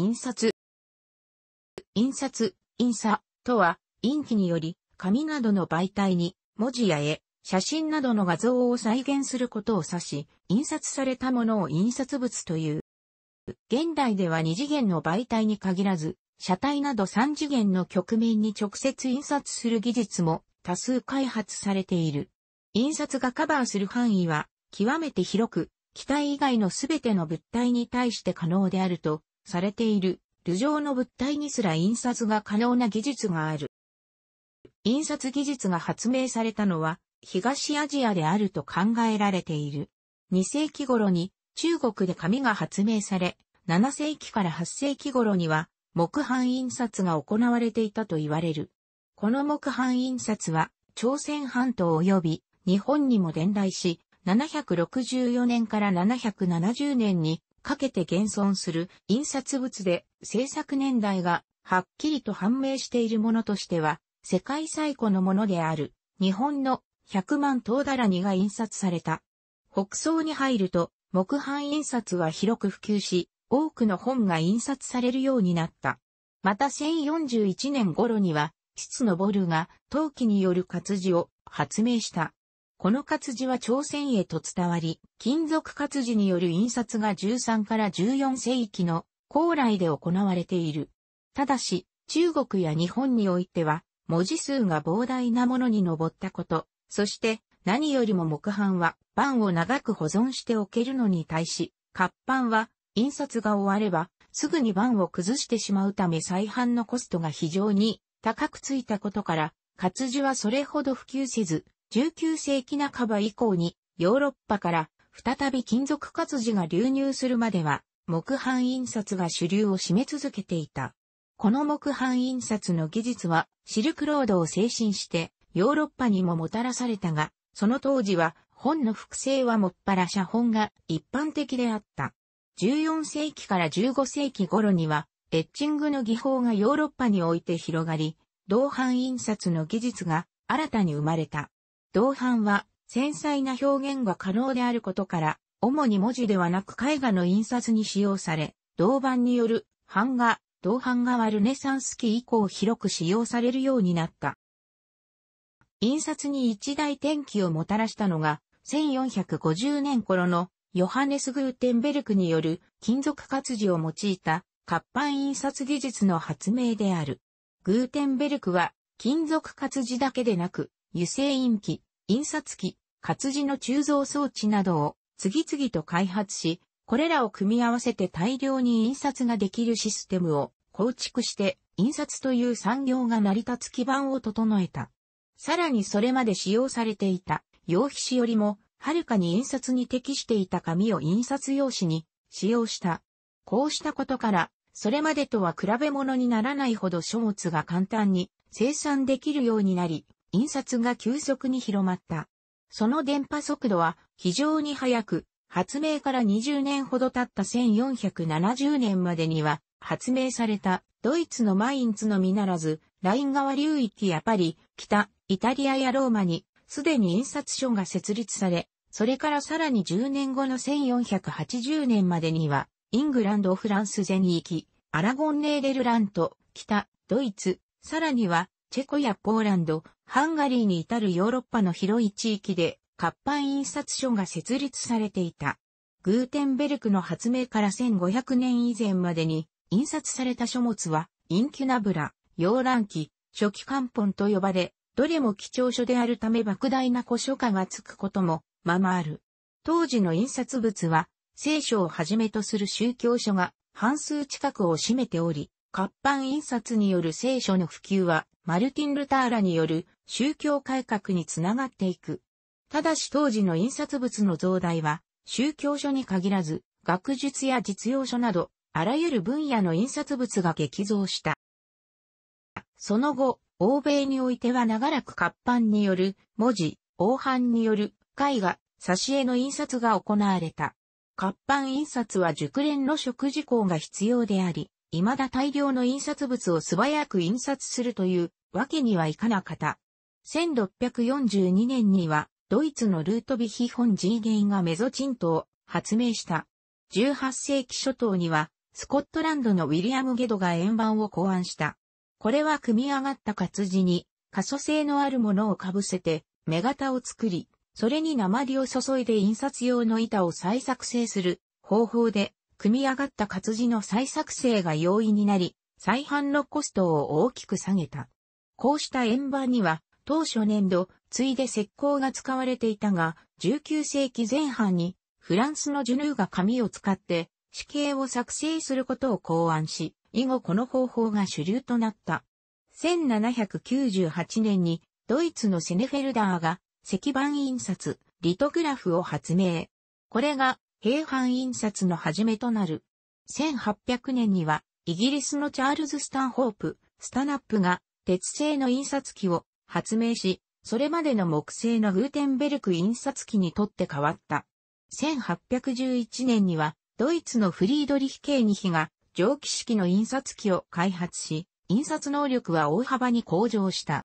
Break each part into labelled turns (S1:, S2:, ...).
S1: 印刷。印刷、印刷とは、印記により、紙などの媒体に、文字や絵、写真などの画像を再現することを指し、印刷されたものを印刷物という。現代では二次元の媒体に限らず、車体など三次元の局面に直接印刷する技術も多数開発されている。印刷がカバーする範囲は極めて広く、機体以外のすべての物体に対して可能であるとされている、流状の物体にすら印刷が可能な技術がある。印刷技術が発明されたのは、東アジアであると考えられている。2世紀頃に中国で紙が発明され、7世紀から8世紀頃には木版印刷が行われていたと言われる。この木版印刷は朝鮮半島及び日本にも伝来し、764年から770年にかけて現存する印刷物で制作年代がはっきりと判明しているものとしては、世界最古のものである日本の100万塔だらにが印刷された。北宋に入ると木版印刷は広く普及し、多くの本が印刷されるようになった。また1041年頃には、質のボルが陶器による活字を発明した。この活字は朝鮮へと伝わり、金属活字による印刷が13から14世紀の高来で行われている。ただし、中国や日本においては、文字数が膨大なものに上ったこと、そして何よりも木版は、版を長く保存しておけるのに対し、活版は、印刷が終われば、すぐに版を崩してしまうため再版のコストが非常に高くついたことから、活字はそれほど普及せず、19世紀半ば以降にヨーロッパから再び金属活字が流入するまでは木版印刷が主流を占め続けていた。この木版印刷の技術はシルクロードを精神してヨーロッパにももたらされたが、その当時は本の複製はもっぱら写本が一般的であった。14世紀から15世紀頃にはエッチングの技法がヨーロッパにおいて広がり、同版印刷の技術が新たに生まれた。銅版は繊細な表現が可能であることから、主に文字ではなく絵画の印刷に使用され、銅版による版画、銅版画はルネサンス期以降広く使用されるようになった。印刷に一大転機をもたらしたのが、1450年頃のヨハネス・グーテンベルクによる金属活字を用いた活版印刷技術の発明である。グーテンベルクは金属活字だけでなく、油性印記、印刷機、活字の鋳造装置などを次々と開発し、これらを組み合わせて大量に印刷ができるシステムを構築して印刷という産業が成り立つ基盤を整えた。さらにそれまで使用されていた用皮紙よりもはるかに印刷に適していた紙を印刷用紙に使用した。こうしたことから、それまでとは比べ物にならないほど書物が簡単に生産できるようになり、印刷が急速に広まった。その電波速度は非常に速く、発明から20年ほど経った1470年までには発明されたドイツのマインツのみならず、ライン川流域やパリ、北、イタリアやローマにすでに印刷所が設立され、それからさらに10年後の1480年までには、イングランド・フランス全域、アラゴン・ネーデルラント、北、ドイツ、さらにはチェコやポーランド、ハンガリーに至るヨーロッパの広い地域で活版印刷所が設立されていた。グーテンベルクの発明から1500年以前までに印刷された書物は、インキュナブラ、洋蘭記、初期漢本と呼ばれ、どれも貴重書であるため莫大な古書家がつくことも、ままある。当時の印刷物は、聖書をはじめとする宗教書が半数近くを占めており、活版印刷による聖書の普及は、マルティン・ルターラによる宗教改革につながっていく。ただし当時の印刷物の増大は、宗教書に限らず、学術や実用書など、あらゆる分野の印刷物が激増した。その後、欧米においては長らく活版による文字、黄版による絵画、挿絵の印刷が行われた。活版印刷は熟練の食事項が必要であり、未だ大量の印刷物を素早く印刷するというわけにはいかなかった。1642年には、ドイツのルートビヒホン・ジーゲインがメゾチントを発明した。18世紀初頭には、スコットランドのウィリアム・ゲドが円盤を考案した。これは組み上がった活字に、可塑性のあるものをかぶせて、目型を作り、それに鉛を注いで印刷用の板を再作成する方法で、組み上がった活字の再作成が容易になり、再販のコストを大きく下げた。こうした円盤には、当初年度、ついで石膏が使われていたが、19世紀前半に、フランスのジュヌーが紙を使って、死刑を作成することを考案し、以後この方法が主流となった。1798年に、ドイツのセネフェルダーが、石版印刷、リトグラフを発明。これが平板印刷の始めとなる。1800年には、イギリスのチャールズ・スタンホープ、スタナップが、鉄製の印刷機を発明し、それまでの木製のグーテンベルク印刷機にとって変わった。1811年には、ドイツのフリードリヒ・ケーニヒが、蒸気式の印刷機を開発し、印刷能力は大幅に向上した。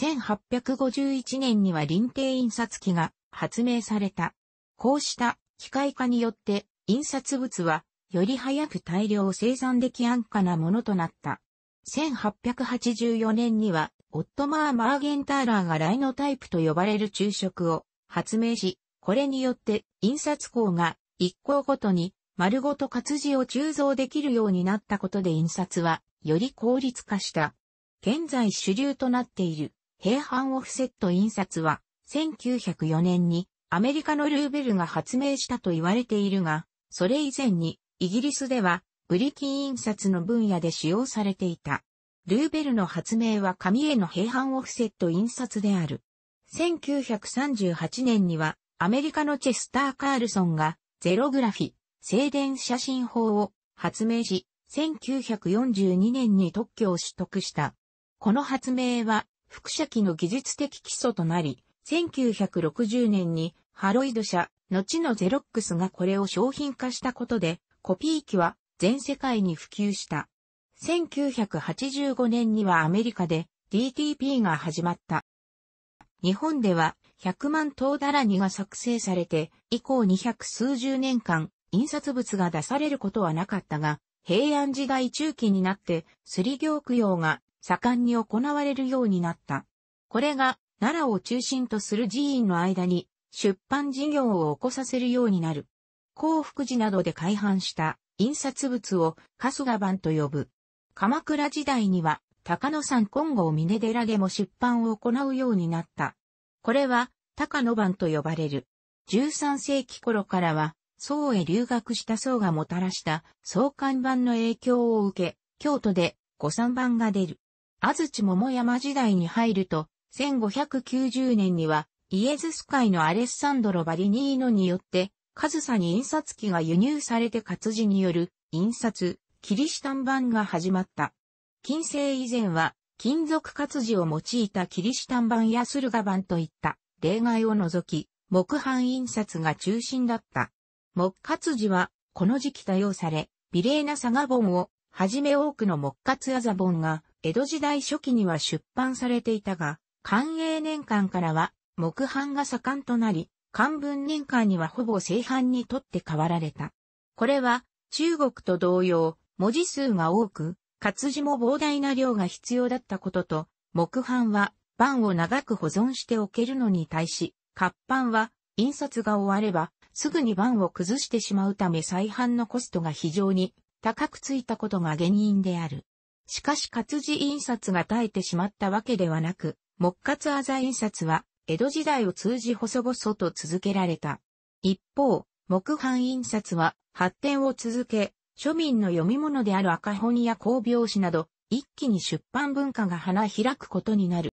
S1: 1851年には臨定印刷機が発明された。こうした機械化によって、印刷物は、より早く大量生産でき安価なものとなった。1884年には、オットマー・マーゲンターラーがライノタイプと呼ばれる昼食を発明し、これによって印刷工が一行ごとに丸ごと活字を鋳造できるようになったことで印刷はより効率化した。現在主流となっている平板オフセット印刷は1904年にアメリカのルーベルが発明したと言われているが、それ以前にイギリスではブリキン印刷の分野で使用されていた。ルーベルの発明は紙への平板オフセット印刷である。1938年にはアメリカのチェスター・カールソンがゼログラフィ、静電写真法を発明し、1942年に特許を取得した。この発明は、複写機の技術的基礎となり、1960年にハロイド社、後のゼロックスがこれを商品化したことで、コピー機は全世界に普及した。1985年にはアメリカで DTP が始まった。日本では100万頭だらにが作成されて、以降200数十年間、印刷物が出されることはなかったが、平安時代中期になって、すり行供養が盛んに行われるようになった。これが奈良を中心とする寺院の間に出版事業を起こさせるようになる。幸福寺などで開版した印刷物を春日版と呼ぶ。鎌倉時代には高野山金剛峰寺でも出版を行うようになった。これは高野版と呼ばれる。13世紀頃からは、宋へ留学した宋がもたらした宋刊版の影響を受け、京都で御三版が出る。安土桃山時代に入ると、1590年には、イエズス会のアレッサンドロ・バリニーノによって、カズサに印刷機が輸入されて活字による印刷、キリシタン版が始まった。近世以前は、金属活字を用いたキリシタン版やスルガ版といった例外を除き、木版印刷が中心だった。木活字は、この時期多用され、美麗な佐賀本を、はじめ多くの木活ザボ本が、江戸時代初期には出版されていたが、寛永年間からは、木版が盛んとなり、漢文年間にはほぼ正版にとって変わられた。これは、中国と同様、文字数が多く、活字も膨大な量が必要だったことと、木版は、版を長く保存しておけるのに対し、活版は、印刷が終われば、すぐに版を崩してしまうため再版のコストが非常に高くついたことが原因である。しかし活字印刷が耐えてしまったわけではなく、木活あざ印刷は、江戸時代を通じ細々と続けられた。一方、木版印刷は発展を続け、庶民の読み物である赤本や工描紙など、一気に出版文化が花開くことになる。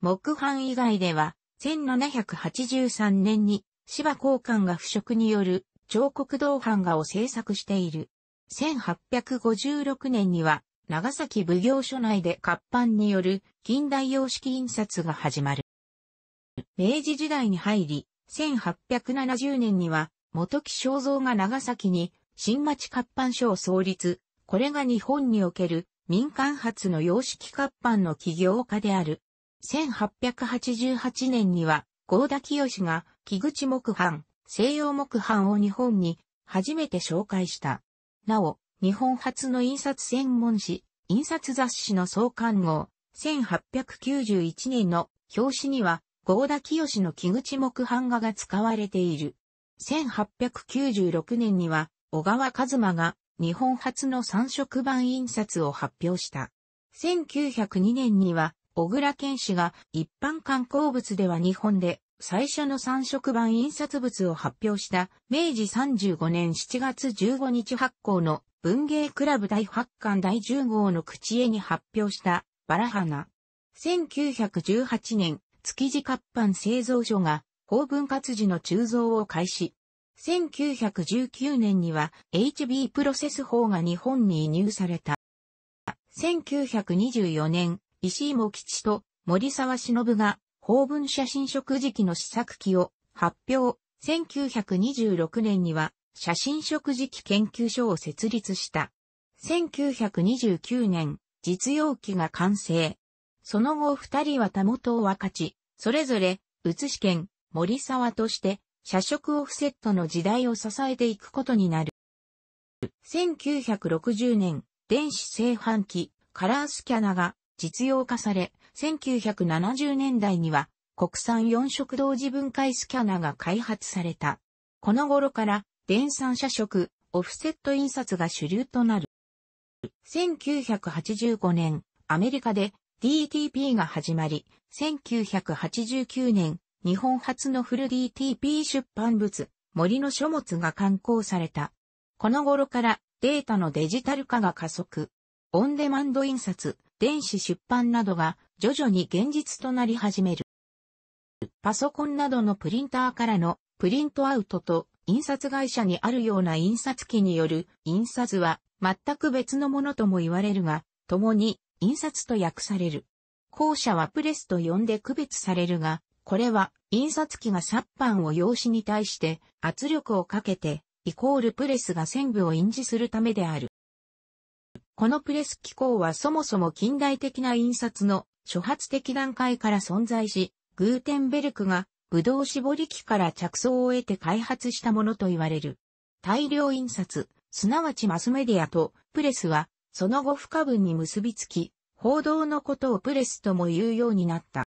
S1: 木版以外では、1783年に芝交換が腐食による彫刻銅版画を制作している。1856年には長崎奉行所内で活版による近代様式印刷が始まる。明治時代に入り、1870年には、元木正造が長崎に新町活版所を創立、これが日本における民間発の様式活版の起業家である。1888年には、合田清が木口木版、西洋木版を日本に初めて紹介した。なお、日本初の印刷専門誌、印刷雑誌の創刊号、1891年の表紙には、合田清の木口木版画が使われている。1896年には、小川和馬が日本初の三色版印刷を発表した。1902年には、小倉健氏が一般観光物では日本で最初の三色版印刷物を発表した明治35年7月15日発行の文芸クラブ第8巻第10号の口絵に発表したバラ花。1918年、築地活版製造所が法文活字の鋳造を開始。1919年には HB プロセス法が日本に移入された。1924年、石井茂吉と森沢忍が法文写真食時期の試作機を発表。1926年には写真食事機研究所を設立した。1929年、実用機が完成。その後二人はたもとを分かち、それぞれ、宇津市県、森沢として、社食オフセットの時代を支えていくことになる。1960年、電子製版機、カラースキャナが実用化され、1970年代には国産4色同時分解スキャナが開発された。この頃から電産社色、オフセット印刷が主流となる。1985年、アメリカで DTP が始まり、1989年、日本初のフル DTP 出版物、森の書物が刊行された。この頃からデータのデジタル化が加速。オンデマンド印刷、電子出版などが徐々に現実となり始める。パソコンなどのプリンターからのプリントアウトと印刷会社にあるような印刷機による印刷は全く別のものとも言われるが、共に印刷と訳される。後者はプレスと呼んで区別されるが、これは印刷機が殺板を用紙に対して圧力をかけて、イコールプレスが線部を印字するためである。このプレス機構はそもそも近代的な印刷の初発的段階から存在し、グーテンベルクがぶどう絞り機から着想を得て開発したものと言われる。大量印刷、すなわちマスメディアとプレスは、その後不可分に結びつき、報道のことをプレスとも言うようになった。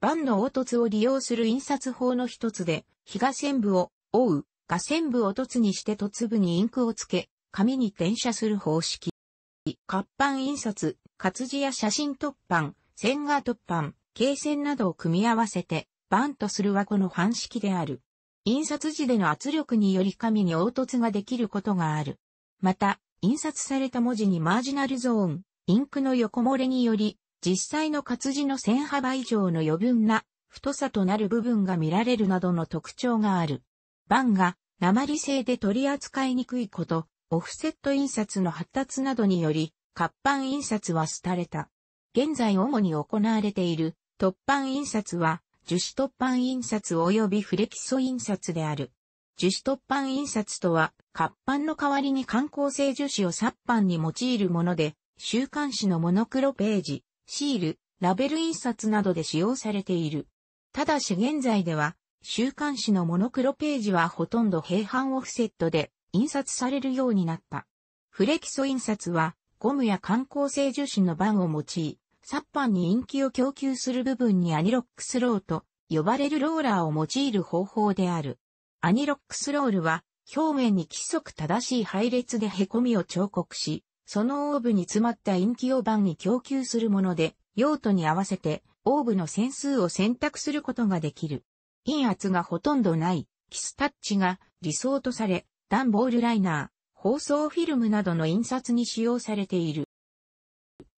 S1: 版の凹凸を利用する印刷法の一つで、日が線部を覆う、画線部を凸にして凸部にインクをつけ、紙に転写する方式。活版印刷、活字や写真突版、線画突版、形線などを組み合わせて、バンとするはこの反式である。印刷時での圧力により紙に凹凸ができることがある。また、印刷された文字にマージナルゾーン、インクの横漏れにより、実際の活字の線幅以上の余分な太さとなる部分が見られるなどの特徴がある。バンが鉛製で取り扱いにくいこと、オフセット印刷の発達などにより、活版印刷は廃れた。現在主に行われている突版印刷は、樹脂突版印刷及びフレキソ印刷である。樹脂突版印刷とは、活版の代わりに観光性樹脂を殺版に用いるもので、週刊誌のモノクロページ、シール、ラベル印刷などで使用されている。ただし現在では、週刊誌のモノクロページはほとんど平板オフセットで印刷されるようになった。フレキソ印刷は、ゴムや観光性樹脂の版を用い、サッパンに陰気を供給する部分にアニロックスローと呼ばれるローラーを用いる方法である。アニロックスロールは表面に規則正しい配列で凹みを彫刻し、そのオーブに詰まった陰気を板に供給するもので、用途に合わせてオーブの線数を選択することができる。陰圧がほとんどない、キスタッチが理想とされ、ダンボールライナー、包装フィルムなどの印刷に使用されている。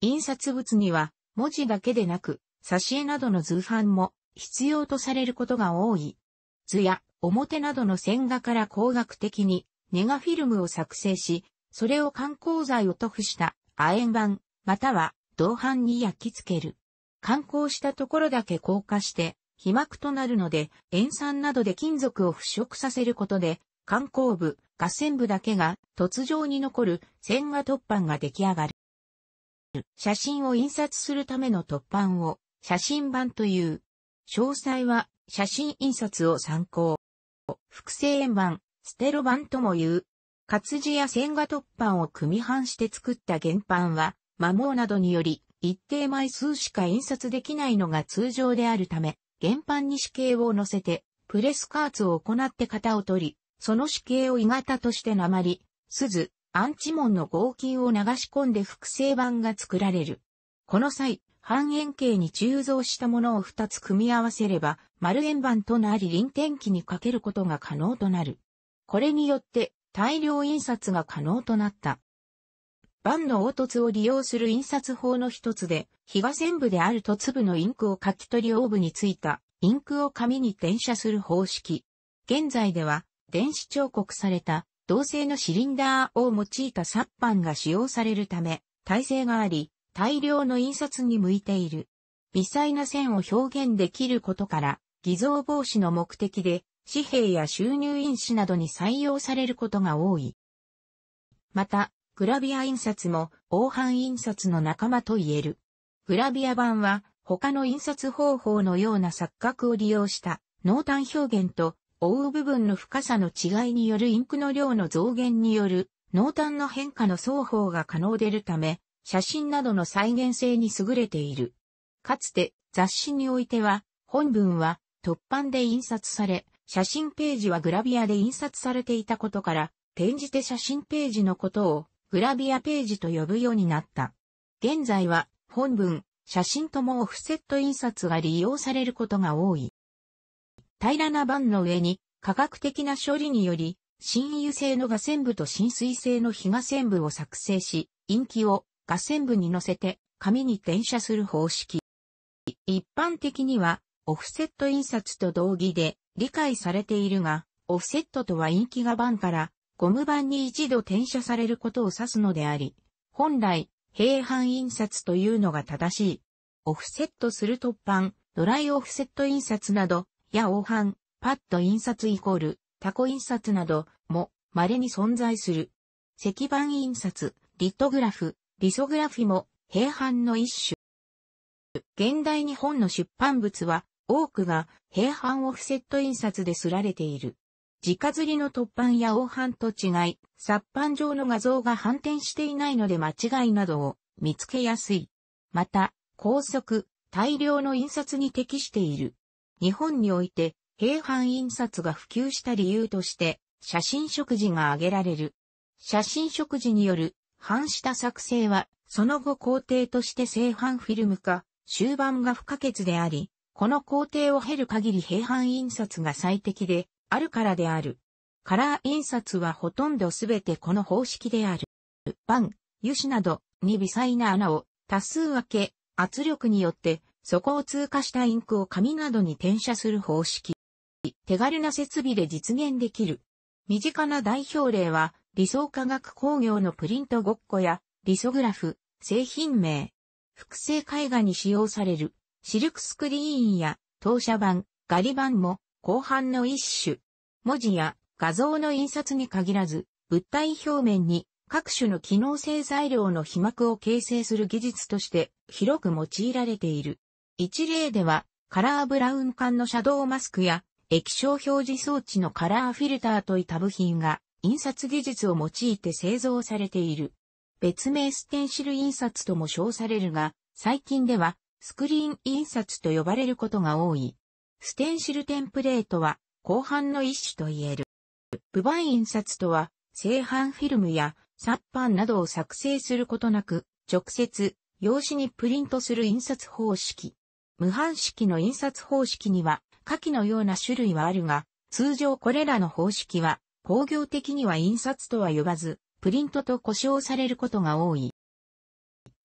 S1: 印刷物には文字だけでなく、挿絵などの図版も必要とされることが多い。図や表などの線画から工学的にネガフィルムを作成し、それを観光剤を塗布した亜鉛板、または銅板に焼き付ける。観光したところだけ硬化して、被膜となるので、塩酸などで金属を腐食させることで、観光部、合戦部だけが突如に残る線画突板が出来上がる。写真を印刷するための突版を写真版という。詳細は写真印刷を参考。複製円版、ステロ版とも言う。活字や線画突版を組版して作った原版は、摩耗などにより一定枚数しか印刷できないのが通常であるため、原版に紙形を乗せて、プレス加圧を行って型を取り、その紙形を鋳型として鉛、鈴、アンチモンの合金を流し込んで複製版が作られる。この際、半円形に鋳造したものを2つ組み合わせれば、丸円盤となり臨転機にかけることが可能となる。これによって大量印刷が可能となった。板の凹凸を利用する印刷法の一つで、比画線部であると粒のインクを書き取りオーブについたインクを紙に転写する方式。現在では電子彫刻された同性のシリンダーを用いた殺版が使用されるため、耐性があり、大量の印刷に向いている。微細な線を表現できることから、偽造防止の目的で、紙幣や収入印紙などに採用されることが多い。また、グラビア印刷も、黄斑印刷の仲間と言える。グラビア版は、他の印刷方法のような錯覚を利用した濃淡表現と覆う部分の深さの違いによるインクの量の増減による濃淡の変化の双方が可能でるため、写真などの再現性に優れている。かつて雑誌においては、本文は突版で印刷され、写真ページはグラビアで印刷されていたことから、転じて写真ページのことをグラビアページと呼ぶようになった。現在は本文、写真ともオフセット印刷が利用されることが多い。平らな板の上に科学的な処理により、新油性の画線部と浸水性の非画線部を作成し、陰気を画線部に乗せて紙に転写する方式。一般的には、オフセット印刷と同義で理解されているが、オフセットとは陰気画板からゴム板に一度転写されることを指すのであり、本来、平板印刷というのが正しい。オフセットする突板、ドライオフセット印刷など、や黄斑、パッド印刷イコール、タコ印刷なども稀に存在する。石板印刷、リトグラフ、リソグラフィも平板の一種。現代日本の出版物は多くが平板オフセット印刷ですられている。直刷りの突版や黄斑と違い、殺版上の画像が反転していないので間違いなどを見つけやすい。また、高速、大量の印刷に適している。日本において平板印刷が普及した理由として、写真食事が挙げられる。写真食事による版した作成は、その後工程として製版フィルム化、終盤が不可欠であり、この工程を経る限り平板印刷が最適であるからである。カラー印刷はほとんどすべてこの方式である。版、油脂などに微細な穴を多数分け、圧力によってそこを通過したインクを紙などに転写する方式。手軽な設備で実現できる。身近な代表例は、理想科学工業のプリントごっこや、リソグラフ、製品名、複製絵画に使用される、シルクスクリーンや、投射板、ガリ板も、後半の一種。文字や画像の印刷に限らず、物体表面に各種の機能性材料の被膜を形成する技術として広く用いられている。一例では、カラーブラウン管のシャドウマスクや、液晶表示装置のカラーフィルターといった部品が、印刷技術を用いて製造されている。別名ステンシル印刷とも称されるが、最近では、スクリーン印刷と呼ばれることが多い。ステンシルテンプレートは、後半の一種と言える。部ン印刷とは、製版フィルムや、殺版などを作成することなく、直接、用紙にプリントする印刷方式。無版式の印刷方式には下記のような種類はあるが、通常これらの方式は工業的には印刷とは呼ばず、プリントと呼称されることが多い。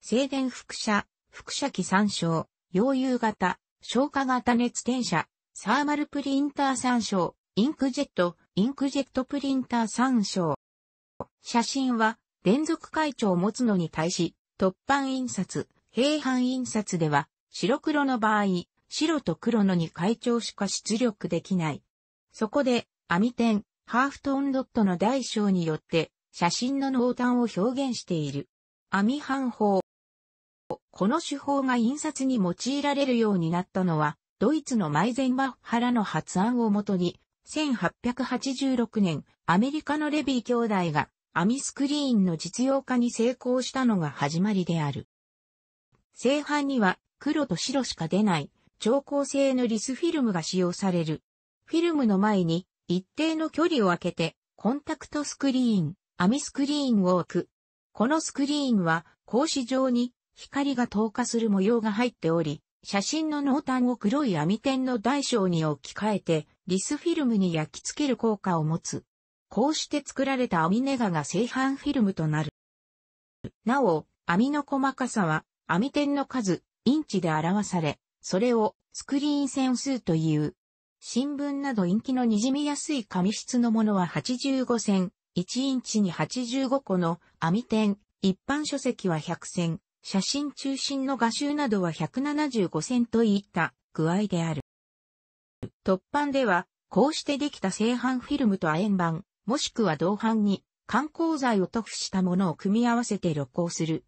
S1: 静電副車、副車器参照、溶融型、消化型熱転写、サーマルプリンター参照、インクジェット、インクジェットプリンター参照。写真は連続回帳を持つのに対し、突版印刷、平版印刷では白黒の場合、白と黒のに階調しか出力できない。そこで、網点、ハーフトーンドットの大小によって、写真の濃淡を表現している。網版法。この手法が印刷に用いられるようになったのは、ドイツのマイゼンバッハラの発案をもとに、1886年、アメリカのレビー兄弟が、網スクリーンの実用化に成功したのが始まりである。正版には、黒と白しか出ない、超高性のリスフィルムが使用される。フィルムの前に一定の距離を空けて、コンタクトスクリーン、網スクリーンを置く。このスクリーンは、格子状に光が透過する模様が入っており、写真の濃淡を黒い網点の大小に置き換えて、リスフィルムに焼き付ける効果を持つ。こうして作られた網ネガが正版フィルムとなる。なお、網の細かさは、網点の数、インチで表され、それをスクリーン線数という。新聞などインキの滲みやすい紙質のものは85線、1インチに85個の網点、一般書籍は100線、写真中心の画集などは175線といった具合である。突版では、こうしてできた製版フィルムと亜鉛板、もしくは銅版に、観光材を塗布したものを組み合わせて露光する。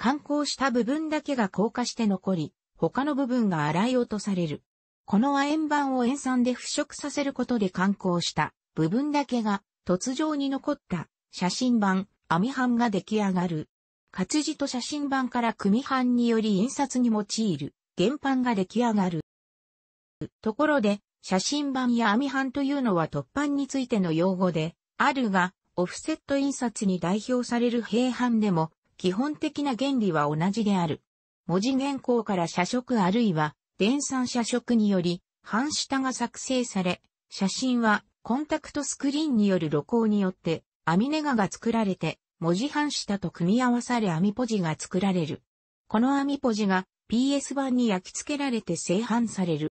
S1: 観光した部分だけが硬化して残り、他の部分が洗い落とされる。この亜鉛板を塩酸で腐食させることで観光した部分だけが突如に残った写真版、網版が出来上がる。活字と写真版から組版により印刷に用いる原版が出来上がる。ところで、写真版や網版というのは突版についての用語であるが、オフセット印刷に代表される平版でも基本的な原理は同じである。文字原稿から写色あるいは、電算写色により、半下が作成され、写真はコンタクトスクリーンによる露光によって、ミネガが作られて、文字半下と組み合わされミポジが作られる。このミポジが PS 版に焼き付けられて製版される。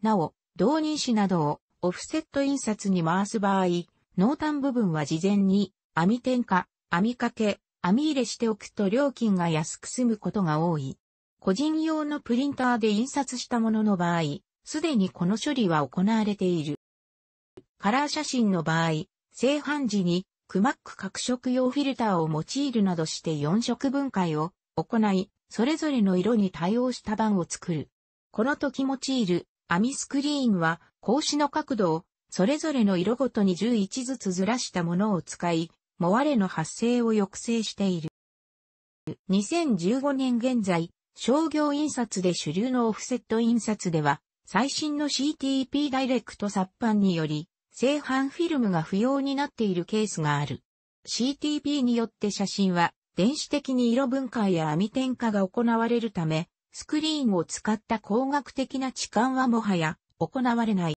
S1: なお、同人誌などをオフセット印刷に回す場合、濃淡部分は事前に網点か、網掛け、網入れしておくと料金が安く済むことが多い。個人用のプリンターで印刷したものの場合、すでにこの処理は行われている。カラー写真の場合、製版時にクマック各色用フィルターを用いるなどして4色分解を行い、それぞれの色に対応した版を作る。この時用いる網スクリーンは格子の角度をそれぞれの色ごとに11ずつずらしたものを使い、もわれの発生を抑制している。2015年現在、商業印刷で主流のオフセット印刷では、最新の CTP ダイレクト殺板により、製版フィルムが不要になっているケースがある。CTP によって写真は、電子的に色分解や網点化が行われるため、スクリーンを使った工学的な置換はもはや行われない。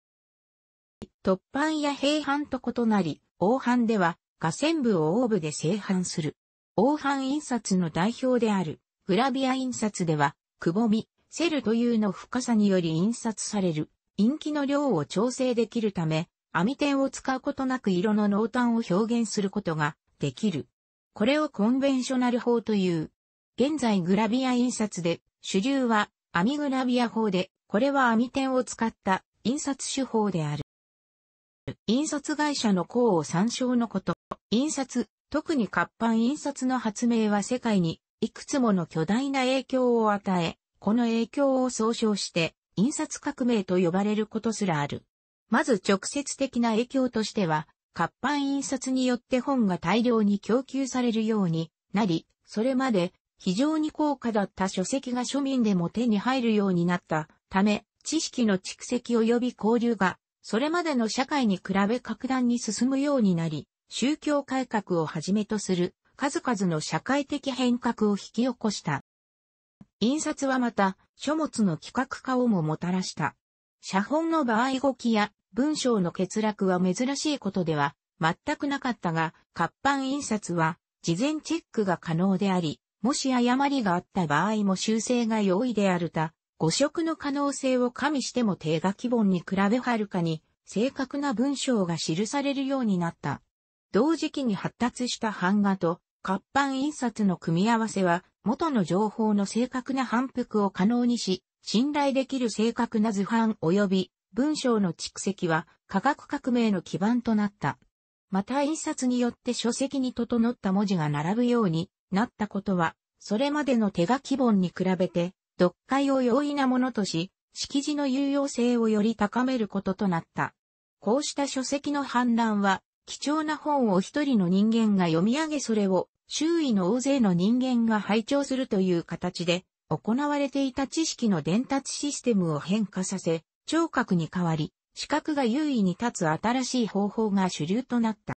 S1: 突版や平版と異なり、黄版では画線部をオーブで製版する。黄版印刷の代表であるグラビア印刷では、くぼみ、セルというの深さにより印刷される、陰気の量を調整できるため、網点を使うことなく色の濃淡を表現することができる。これをコンベンショナル法という。現在グラビア印刷で、主流は網グラビア法で、これは網点を使った印刷手法である。印刷会社の項を参照のこと。印刷、特に活版印刷の発明は世界にいくつもの巨大な影響を与え、この影響を総称して印刷革命と呼ばれることすらある。まず直接的な影響としては、活版印刷によって本が大量に供給されるようになり、それまで非常に高価だった書籍が庶民でも手に入るようになったため、知識の蓄積及び交流がそれまでの社会に比べ格段に進むようになり、宗教改革をはじめとする数々の社会的変革を引き起こした。印刷はまた書物の企画化をももたらした。写本の場合動きや文章の欠落は珍しいことでは全くなかったが、活版印刷は事前チェックが可能であり、もし誤りがあった場合も修正が容易であるた誤色の可能性を加味しても定画基本に比べはるかに正確な文章が記されるようになった。同時期に発達した版画と活版印刷の組み合わせは元の情報の正確な反復を可能にし、信頼できる正確な図版及び文章の蓄積は科学革命の基盤となった。また印刷によって書籍に整った文字が並ぶようになったことは、それまでの手書き本に比べて読解を容易なものとし、識字の有用性をより高めることとなった。こうした書籍の反乱は、貴重な本を一人の人間が読み上げそれを周囲の大勢の人間が拝聴するという形で、行われていた知識の伝達システムを変化させ、聴覚に変わり、視覚が優位に立つ新しい方法が主流となった。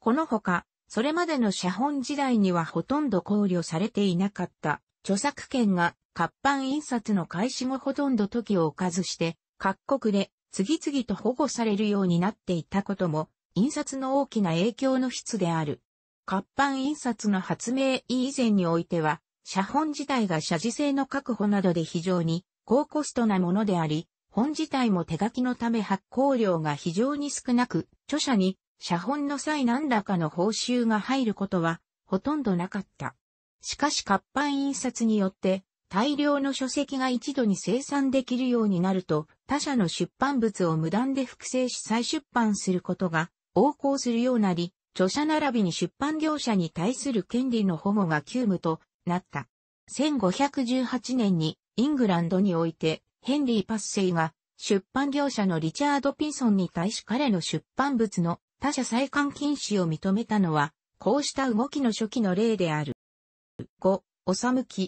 S1: このほか、それまでの写本時代にはほとんど考慮されていなかった著作権が活版印刷の開始後ほとんど時を置かずして、各国で次々と保護されるようになっていたことも、印刷の大きな影響の質である。活版印刷の発明以前においては、写本自体が写字性の確保などで非常に高コストなものであり、本自体も手書きのため発行量が非常に少なく、著者に写本の際何らかの報酬が入ることはほとんどなかった。しかし活版印刷によって、大量の書籍が一度に生産できるようになると、他社の出版物を無断で複製し再出版することが横行するようなり、著者並びに出版業者に対する権利の保護が急務となった。1518年にイングランドにおいてヘンリー・パッセイが出版業者のリチャード・ピンソンに対し彼の出版物の他社再刊禁止を認めたのは、こうした動きの初期の例である。5、おさむき。